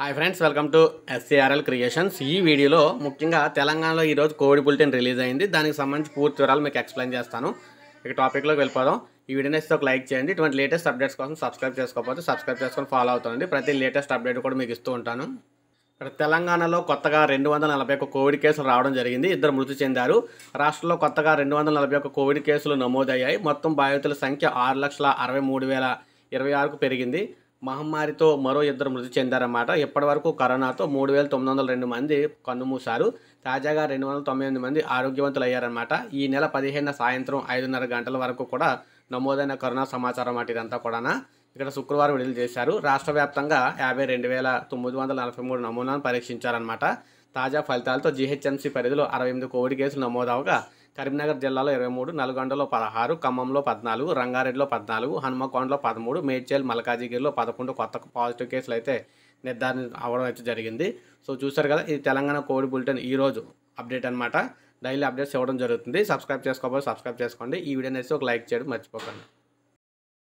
hi friends welcome to SCRL creations ఈ వీడియోలో ముఖ్యంగా తెలంగాణలో ఈరోజు కోవిడ్ బులెటిన్ రిలీజ్ అయింది దానికి సంబంధించి పూర్తి వివరాలు మీకు ఎక్స్ప్లెయిన్ చేస్తాను ఇక టాపిక్లోకి వెళ్ళిపోదాం ఈ వీడియో నేస్తే ఒక లైక్ చేయండి ఇటువంటి లేటెస్ట్ అప్డేట్స్ కోసం సబ్స్క్రైబ్ చేసుకోకపోతే సబ్స్క్రైబ్ చేసుకొని ఫాలో అవుతుంది ప్రతి లేటెస్ట్ అప్డేట్ కూడా మీకు ఇస్తూ ఉంటాను ఇక్కడ తెలంగాణలో కొత్తగా రెండు వందల నలభై ఒక్క కోవిడ్ కేసులు రావడం జరిగింది ఇద్దరు మృతి చెందారు రాష్ట్రంలో కొత్తగా రెండు వందల నలభై ఒక్క కోవిడ్ కేసులు నమోదయ్యాయి మొత్తం బాధితుల సంఖ్య ఆరు లక్షల అరవై మూడు వేల ఇరవై ఆరుకు పెరిగింది మహమ్మారితో మరో ఇద్దరు మృతి చెందారన్నమాట ఇప్పటి వరకు కరోనాతో మూడు వేల తొమ్మిది వందల రెండు మంది కన్నుమూశారు తాజాగా రెండు వందల తొంభై ఎనిమిది మంది ఆరోగ్యవంతులు అయ్యారన్నమాట ఈ నెల పదిహేను సాయంత్రం ఐదున్నర గంటల వరకు కూడా నమోదైన కరోనా సమాచారం అన్నమాట ఇదంతా కూడా ఇక్కడ శుక్రవారం విడుదల చేశారు రాష్ట్ర వ్యాప్తంగా యాభై రెండు వేల తొమ్మిది వందల నలభై మూడు నమూనాలను పరీక్షించారన్నమాట తాజా ఫలితాలతో జీహెచ్ఎంసీ పరిధిలో అరవై ఎనిమిది కోవిడ్ కేసులు నమోదవగా కరీంనగర్ జిల్లాలో ఇరవై మూడు నల్గొండలో పదహారు ఖమ్మంలో పద్నాలుగు రంగారెడ్డిలో పద్నాలుగు హనుమకొండలో పదమూడు మేడ్చేల్ మల్కాజిగిరిలో పదకొండు కొత్త పాజిటివ్ కేసులు అయితే నిర్ధారణ అవడం అయితే జరిగింది సో చూసారు కదా ఇది తెలంగాణ కోవిడ్ బులెటిన్ ఈరోజు అప్డేట్ అనమాట డైలీ అప్డేట్స్ ఇవ్వడం జరుగుతుంది సబ్స్క్రైబ్ చేసుకోకపోతే సబ్స్క్రైబ్ చేసుకోండి ఈ వీడియో నేసి ఒక లైక్ చేయడం మర్చిపోకండి